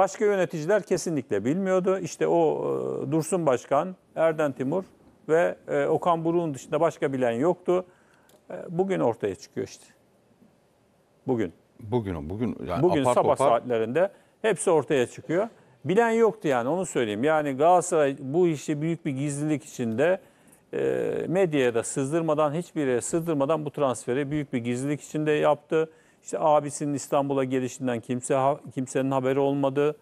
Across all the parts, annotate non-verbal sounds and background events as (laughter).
Başka yöneticiler kesinlikle bilmiyordu. İşte o e, Dursun Başkan, Erden Timur ve e, Okan Buruk'un dışında başka bilen yoktu. E, bugün ortaya çıkıyor işte. Bugün. Bugün bugün yani Bugün apar sabah topar. saatlerinde hepsi ortaya çıkıyor. Bilen yoktu yani onu söyleyeyim. Yani Galatasaray bu işi büyük bir gizlilik içinde e, medyaya da sızdırmadan hiçbir yere sızdırmadan bu transferi büyük bir gizlilik içinde yaptı. İşte abisinin İstanbul'a gelişinden kimse kimsenin haberi olmadı.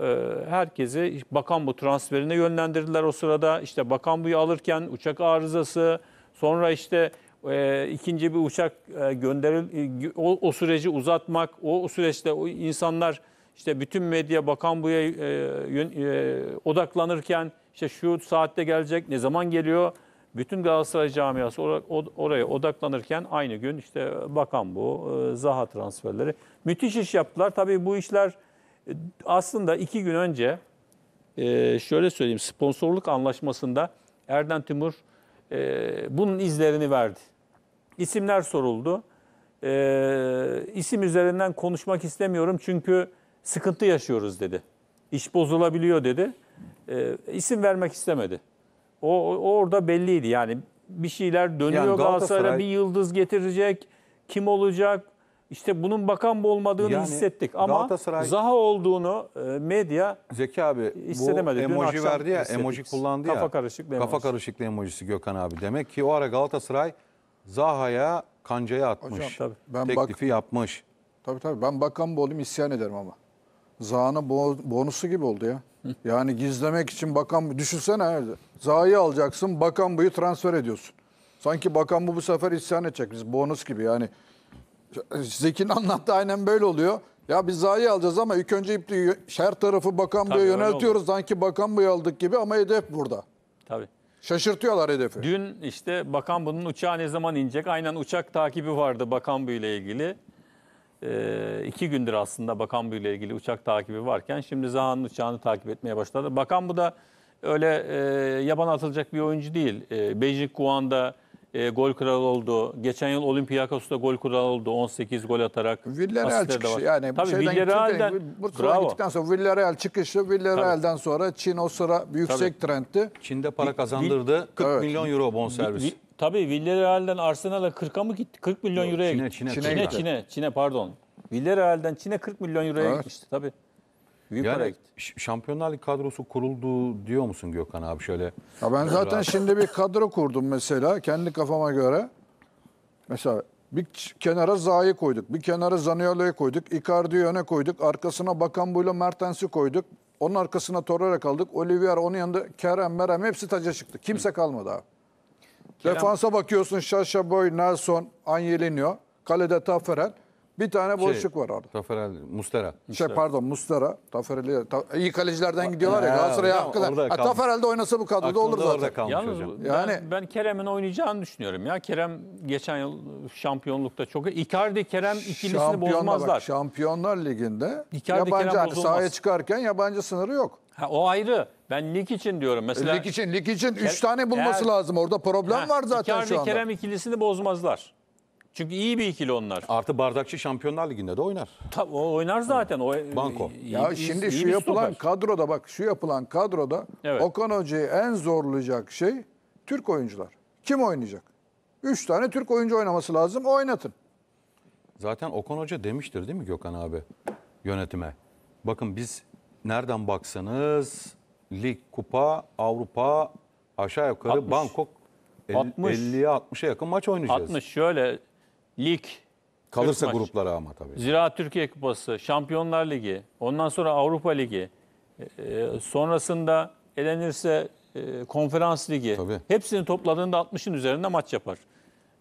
Ee, herkesi bakan bu transferine yönlendirdiler o sırada. İşte bakan buyu alırken uçak arızası, sonra işte e, ikinci bir uçak e, gönderil o, o süreci uzatmak, o, o süreçte o insanlar işte bütün medya bakan buya e, e, odaklanırken işte şu saatte gelecek, ne zaman geliyor? bütün Galatasaray camiası olarak oraya odaklanırken aynı gün işte bakan bu, e, Zaha transferleri. Müthiş iş yaptılar. Tabii bu işler e, aslında iki gün önce e, şöyle söyleyeyim sponsorluk anlaşmasında Erden Timur bunun izlerini verdi. İsimler soruldu. isim üzerinden konuşmak istemiyorum çünkü sıkıntı yaşıyoruz dedi. İş bozulabiliyor dedi. İsim vermek istemedi. O, o orada belliydi yani bir şeyler dönüyor yani Galatasaray'a bir yıldız getirecek. Kim olacak? işte bunun bakan bu olmadığını yani hissettik ama Galatasaray, Zaha olduğunu e, medya Zeki abi hissedemedi. bu emoji verdi ya, hissettik. emoji kullandı ya. Kafa karışıklığı Kafa karışık karışıklığı emojisi Gökhan abi. Demek ki o ara Galatasaray Zaha'ya kancaya atmış. Hocam, tabii. Ben teklifi bak, yapmış. Tabii tabii ben bakan bu olayım isyan ederim ama. Zaha'nın bonusu gibi oldu ya. (laughs) Yani gizlemek için bakan düşünsene zayi alacaksın bakan buyu transfer ediyorsun. Sanki bakan bu bu sefer isyan edecek biz bonus gibi yani. Zekin (laughs) anlattı aynen böyle oluyor. Ya biz zayi alacağız ama ilk önce ipli her tarafı bakan buya yöneltiyoruz. Sanki bakan buyu aldık gibi ama hedef burada. Tabii. Şaşırtıyorlar hedefi. Dün işte bakan bunun uçağı ne zaman inecek? Aynen uçak takibi vardı bakan ile ilgili e, iki gündür aslında Bakan Bu ile ilgili uçak takibi varken şimdi Zaha'nın uçağını takip etmeye başladı. Bakan Bu da öyle e, yabana atılacak bir oyuncu değil. E, Beijing Guan'da e, gol kralı oldu. Geçen yıl Olympiakos'ta gol kralı oldu. 18 gol atarak. Villarreal çıkışı var. yani. Tabii şeyden Villarreal'den. Bursa'dan gittikten sonra Villarreal çıkışı. Villarreal'den sonra Çin o sıra yüksek Tabii. trendti. Çin'de para kazandırdı. 40 evet. milyon euro bonservis. Tabii Villarreal'den Arsenal'a 40'a mı gitti? 40 milyon Yok, euroya Çin'e, gitti. Çin'e, Çin'e, Çin'e, Çin'e, Çin'e pardon. Villarreal'den Çin'e 40 milyon euroya Evet. gitmişti tabii. Büyük Yani gitti. Şampiyonlar Ligi kadrosu kuruldu diyor musun Gökhan abi şöyle? Ya ben zaten şimdi bir kadro kurdum mesela kendi kafama göre. Mesela bir kenara Zaha'yı koyduk, bir kenara Zaniolo'yu koyduk, Icardi'yi öne koyduk, arkasına Bakambu'yla Mertens'i koyduk. Onun arkasına Torreira kaldık, Olivier onun yanında Kerem, Merem hepsi taca çıktı. Kimse kalmadı abi. Defansa bakıyorsun Şaşa Boy, Nelson, Angelinho. Kalede Taferen. Bir tane şey, boşluk var orada. Taferel, Mustera. Şey pardon Mustara, Taferel'i ta, iyi kalecilerden gidiyorlar ya He, Galatasaray'a orada Ha, Taferel de oynasa bu kadroda olur Aklımda zaten. orada kalmış Yalnız hocam. ben, Yani- ben Kerem'in oynayacağını düşünüyorum ya. Kerem geçen yıl şampiyonlukta çok Icardi Kerem ikilisini Şampiyonlar, bozmazlar. bak, Şampiyonlar Ligi'nde Icardi, yabancı Kerem hani bozulmaz. sahaya çıkarken yabancı sınırı yok. ha, o ayrı. Ben lig için diyorum mesela. E, lig için lig için 3 tane bulması Eğer- lazım orada problem Ha, var zaten Icardi şu anda. Kerem ikilisini bozmazlar. Çünkü iyi bir ikili onlar. Artı Bardakçı Şampiyonlar Ligi'nde de oynar. Ta, o oynar zaten. O, Banko. Iyi, ya şimdi iyi, şu iyi yapılan kadroda bak şu yapılan kadroda evet. Okan Hoca'yı en zorlayacak şey Türk oyuncular. Kim oynayacak? Üç tane Türk oyuncu oynaması lazım. Oynatın. Zaten Okan Hoca demiştir değil mi Gökhan abi yönetime? Bakın biz nereden baksanız lig, kupa, Avrupa aşağı yukarı 60. Bangkok 50'ye 60'a yakın maç oynayacağız. 60 şöyle lig, Kalırsa maç. gruplara ama tabii. Zira Türkiye Kupası, Şampiyonlar Ligi, ondan sonra Avrupa Ligi, e, e sonrasında elenirse e, Konferans Ligi. Tabii. Hepsini topladığında 60'ın üzerinde maç yapar.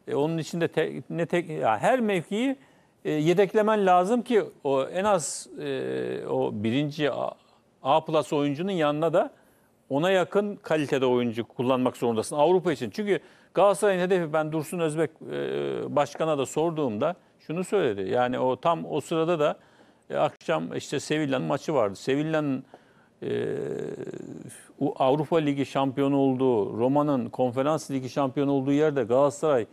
E, onun içinde te, ne tek ya her mevkiyi e, yedeklemen lazım ki o en az e, o birinci A, A plus oyuncunun yanına da ona yakın kalitede oyuncu kullanmak zorundasın Avrupa için. Çünkü Galatasaray'ın hedefi ben Dursun Özbek e, başkana da sorduğumda şunu söyledi. Yani o tam o sırada da e, akşam işte Sevilla'nın maçı vardı. Sevilla'nın e, Avrupa Ligi şampiyonu olduğu, Roma'nın Konferans Ligi şampiyonu olduğu yerde Galatasaray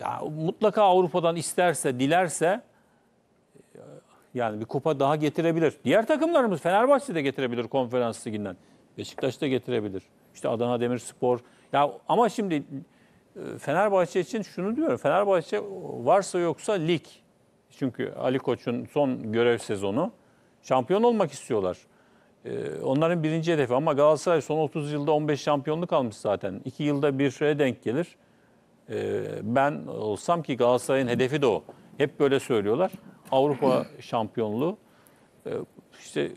ya mutlaka Avrupa'dan isterse, dilerse e, yani bir kupa daha getirebilir. Diğer takımlarımız Fenerbahçe de getirebilir konferans liginden. Beşiktaş da getirebilir. İşte Adana Demirspor. Ya ama şimdi e, Fenerbahçe için şunu diyorum. Fenerbahçe varsa yoksa lig. Çünkü Ali Koç'un son görev sezonu. Şampiyon olmak istiyorlar. E, onların birinci hedefi ama Galatasaray son 30 yılda 15 şampiyonluk almış zaten. 2 yılda bir şeye denk gelir. E, ben olsam ki Galatasaray'ın hedefi de o. Hep böyle söylüyorlar. Avrupa şampiyonluğu. İşte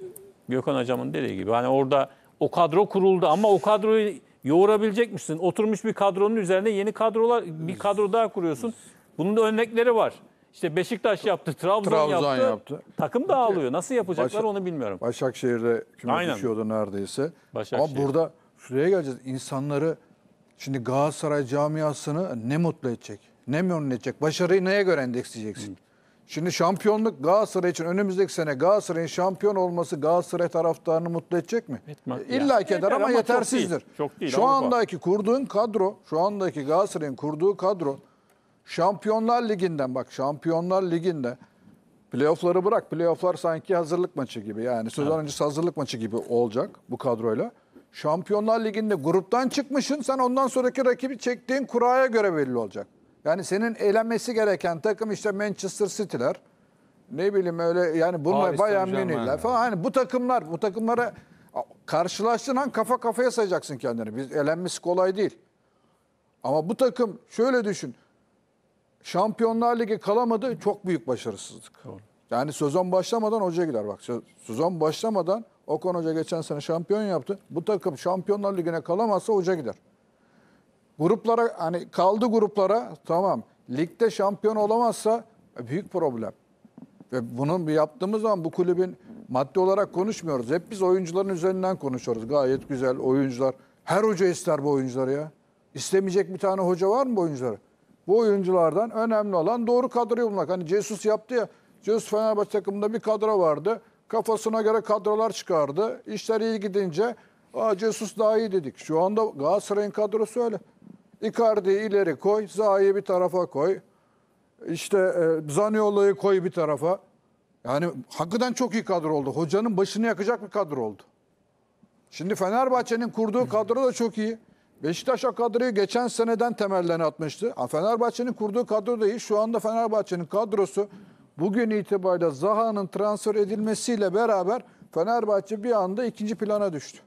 Gökhan Hocam'ın dediği gibi. Hani orada o kadro kuruldu ama o kadroyu yoğurabilecek misin? Oturmuş bir kadronun üzerine yeni kadrolar bir kadro daha kuruyorsun. Bunun da örnekleri var. İşte Beşiktaş yaptı, Trabzon, Trabzon yaptı. yaptı. Takım ağlıyor. Nasıl yapacaklar Başak, onu bilmiyorum. Başakşehir'de küme Aynen. düşüyordu neredeyse. Ama burada şuraya geleceğiz. İnsanları şimdi Galatasaray camiasını ne mutlu edecek? Ne memnun edecek? Başarıyı neye göre endeksleyeceksin? Hı. Şimdi şampiyonluk Galatasaray için önümüzdeki sene Galatasaray'ın şampiyon olması Galatasaray taraftarını mutlu edecek mi? E, illa ki eder ama yetersizdir. Çok değil. Çok değil şu Avrupa. andaki kurduğun kadro, şu andaki Galatasaray'ın kurduğu kadro Şampiyonlar Ligi'nden bak Şampiyonlar Ligi'nde playoff'ları bırak. Playoff'lar sanki hazırlık maçı gibi yani sezon evet. öncesi hazırlık maçı gibi olacak bu kadroyla. Şampiyonlar Ligi'nde gruptan çıkmışsın sen ondan sonraki rakibi çektiğin kuraya göre belli olacak. Yani senin eğlenmesi gereken takım işte Manchester City'ler. Ne bileyim öyle yani bunlar bayan Münih'ler falan. Hani bu takımlar bu takımlara karşılaştığın an kafa kafaya sayacaksın kendini. Biz elenmesi kolay değil. Ama bu takım şöyle düşün. Şampiyonlar Ligi kalamadı çok büyük başarısızlık. Yani sezon başlamadan hoca gider bak. Sezon başlamadan Okan Hoca geçen sene şampiyon yaptı. Bu takım Şampiyonlar Ligi'ne kalamazsa hoca gider. Gruplara hani kaldı gruplara tamam. Ligde şampiyon olamazsa büyük problem. Ve bunun yaptığımız zaman bu kulübün maddi olarak konuşmuyoruz. Hep biz oyuncuların üzerinden konuşuyoruz. Gayet güzel oyuncular. Her hoca ister bu oyuncuları ya. İstemeyecek bir tane hoca var mı bu oyuncuları? Bu oyunculardan önemli olan doğru kadroyu bulmak. Hani Jesus yaptı ya. Jesus Fenerbahçe takımında bir kadro vardı. Kafasına göre kadrolar çıkardı. İşler iyi gidince Aa, Jesus daha iyi dedik. Şu anda Galatasaray'ın kadrosu öyle. Icardi'yi ileri koy, Zaha'yı bir tarafa koy. İşte e, Zaniolo'yu koy bir tarafa. Yani hakikaten çok iyi kadro oldu. Hocanın başını yakacak bir kadro oldu. Şimdi Fenerbahçe'nin kurduğu kadro da çok iyi. Beşiktaş o kadroyu geçen seneden temellerini atmıştı. Fenerbahçe'nin kurduğu kadro da iyi. Şu anda Fenerbahçe'nin kadrosu bugün itibariyle Zaha'nın transfer edilmesiyle beraber Fenerbahçe bir anda ikinci plana düştü.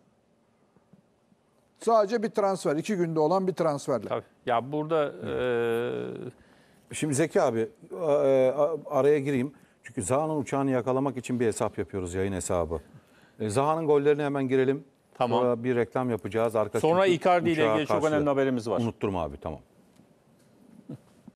Sadece bir transfer. iki günde olan bir transferle. Tabii. Ya burada... E... Şimdi Zeki abi e, araya gireyim. Çünkü Zaha'nın uçağını yakalamak için bir hesap yapıyoruz yayın hesabı. E, Zaha'nın gollerine hemen girelim. Tamam. Sonra bir reklam yapacağız. Arka Sonra Icardi ile ilgili çok önemli haberimiz var. Unutturma abi tamam.